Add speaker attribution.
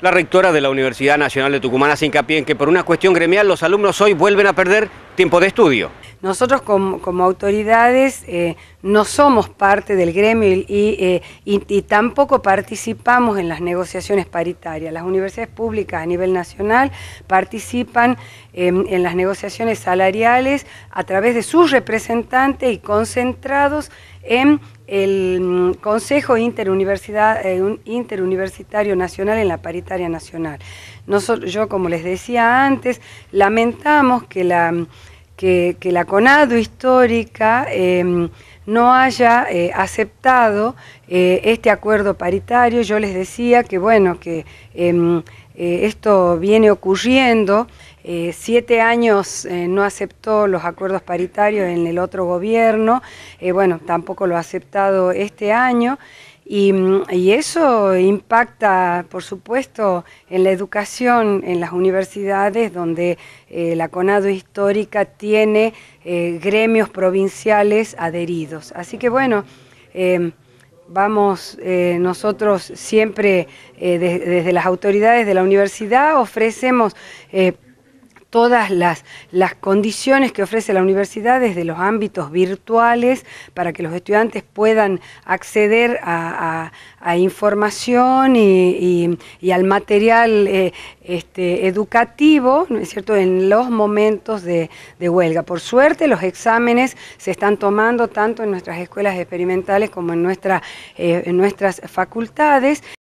Speaker 1: La rectora de la Universidad Nacional de Tucumán hace hincapié en que por una cuestión gremial los alumnos hoy vuelven a perder tiempo de estudio.
Speaker 2: Nosotros como, autoridades eh, no somos parte del gremio eh, y, tampoco participamos en las negociaciones paritarias. Las universidades públicas a nivel nacional participan em, en las negociaciones salariales a través de sus representantes y concentrados en el mm, Consejo Interuniversidad, eh, Interuniversitario Nacional en la Paritaria Nacional. yo, como les decía antes, lamentamos que la, mm, que, la CONADO histórica em, no haya eh, aceptado eh, este acuerdo paritario. Yo les decía que, bueno, que em, esto viene ocurriendo eh, siete años eh, no aceptó los acuerdos paritarios en el otro gobierno, eh, bueno, tampoco lo ha aceptado este año. Mm, y, eso impacta, por supuesto, en la educación, en las universidades, donde la CONADO histórica tiene gremios provinciales adheridos. Así que bueno, vamos nosotros siempre desde las autoridades de la universidad ofrecemos todas las, las condiciones que ofrece la universidad desde los ámbitos virtuales para que los estudiantes puedan acceder a, información y, al material eh, este, educativo, ¿no es cierto?, en los momentos de, huelga. Por suerte, los exámenes se están tomando tanto en nuestras escuelas experimentales como en eh, nuestras facultades.